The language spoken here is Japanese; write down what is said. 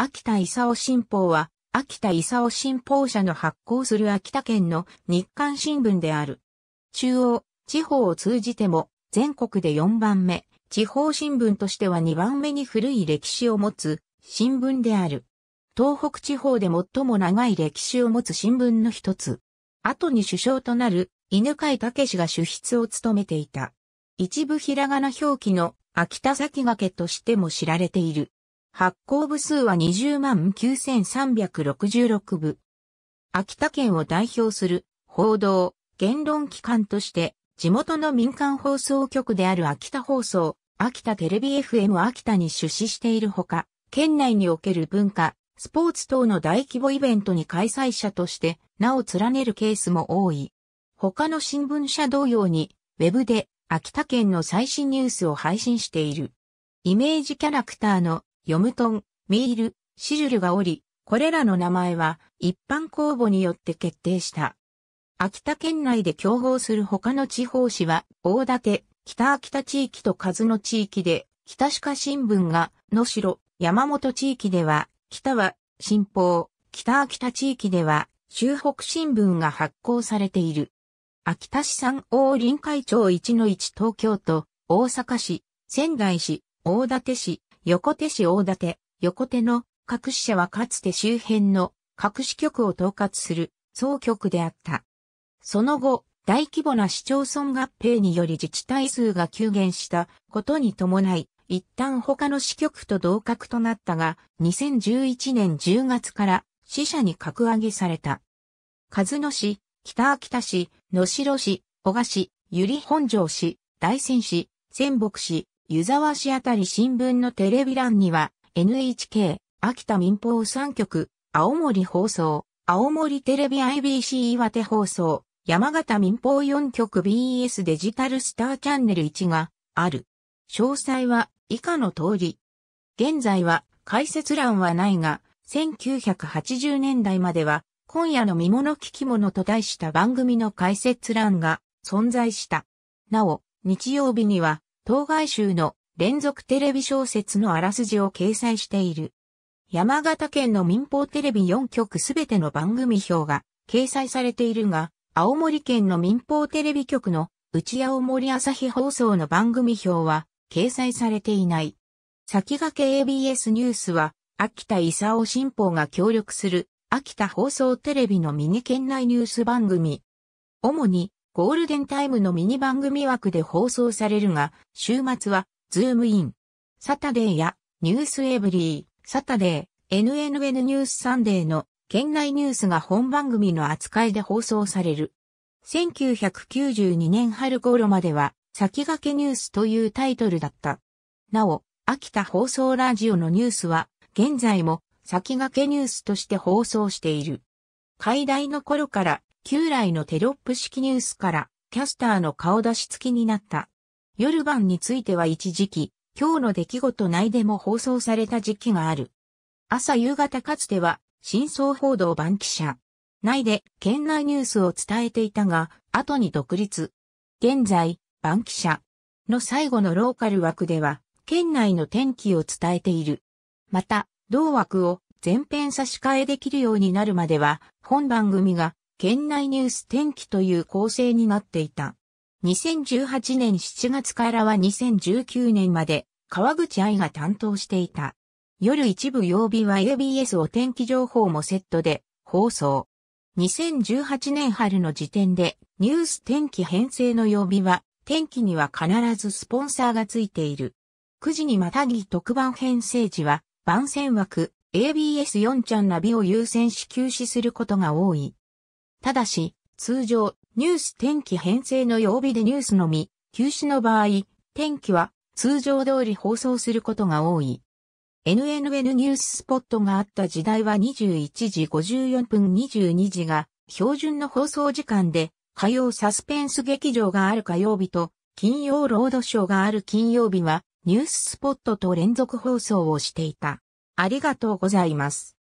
秋田勲新報は、秋田勲新報社の発行する秋田県の日刊新聞である。中央、地方を通じても、全国で4番目、地方新聞としては2番目に古い歴史を持つ新聞である。東北地方で最も長い歴史を持つ新聞の一つ。後に首相となる犬飼武が主筆を務めていた。一部ひらがな表記の秋田先駆けとしても知られている。発行部数は20万9366部。秋田県を代表する報道、言論機関として、地元の民間放送局である秋田放送、秋田テレビ FM 秋田に出資しているほか、県内における文化、スポーツ等の大規模イベントに開催者として名を連ねるケースも多い。他の新聞社同様に、ウェブで秋田県の最新ニュースを配信している。イメージキャラクターのヨムトン、ミール、シジュルがおり、これらの名前は一般公募によって決定した。秋田県内で競合する他の地方紙は、大館、北秋田地域と数の地域で、北鹿新聞が、野城、山本地域では、北は、新報、北秋田地域では、周北新聞が発行されている。秋田市産王臨海町1の1東京都、大阪市、仙台市、大館市、横手市大館、横手の各支社はかつて周辺の各支局を統括する総局であった。その後、大規模な市町村合併により自治体数が急減したことに伴い、一旦他の支局と同格となったが、2011年10月から支社に格上げされた。和野市、北秋田市、野城市、小賀市、百合本庄市、大仙市、仙北市、湯沢市あたり新聞のテレビ欄には、NHK、秋田民放3局、青森放送、青森テレビ IBC 岩手放送、山形民放4局 BS デジタルスターチャンネル1がある。詳細は以下の通り。現在は解説欄はないが、1980年代までは今夜の見物聞き物と題した番組の解説欄が存在した。なお、日曜日には当該州の連続テレビ小説のあらすじを掲載している。山形県の民放テレビ4局すべての番組表が掲載されているが、青森県の民放テレビ局の内青森朝日放送の番組表は掲載されていない。先駆け ABS ニュースは、秋田勲新報が協力する、秋田放送テレビのミニ県内ニュース番組。主に、ゴールデンタイムのミニ番組枠で放送されるが、週末は、ズームイン。サタデーや、ニュースエブリー、サタデー、NNN ニュースサンデーの、県内ニュースが本番組の扱いで放送される。1992年春頃までは、先駆けニュースというタイトルだった。なお、秋田放送ラジオのニュースは、現在も先駆けニュースとして放送している。海大の頃から旧来のテロップ式ニュースからキャスターの顔出し付きになった。夜番については一時期、今日の出来事内でも放送された時期がある。朝夕方かつては、真相報道番記者。内で県内ニュースを伝えていたが、後に独立。現在、番記者の最後のローカル枠では、県内の天気を伝えている。また、同枠を全編差し替えできるようになるまでは、本番組が県内ニュース天気という構成になっていた。2018年7月からは2019年まで川口愛が担当していた。夜一部曜日は ABS お天気情報もセットで放送。2018年春の時点でニュース天気編成の曜日は天気には必ずスポンサーがついている。9時にまたぎ特番編成時は番宣枠 ABS4 ちゃんナビを優先し休止することが多い。ただし、通常、ニュース天気編成の曜日でニュースのみ、休止の場合、天気は通常通り放送することが多い。NNN ニューススポットがあった時代は21時54分22時が標準の放送時間で火曜サスペンス劇場がある火曜日と金曜ロードショーがある金曜日はニューススポットと連続放送をしていた。ありがとうございます。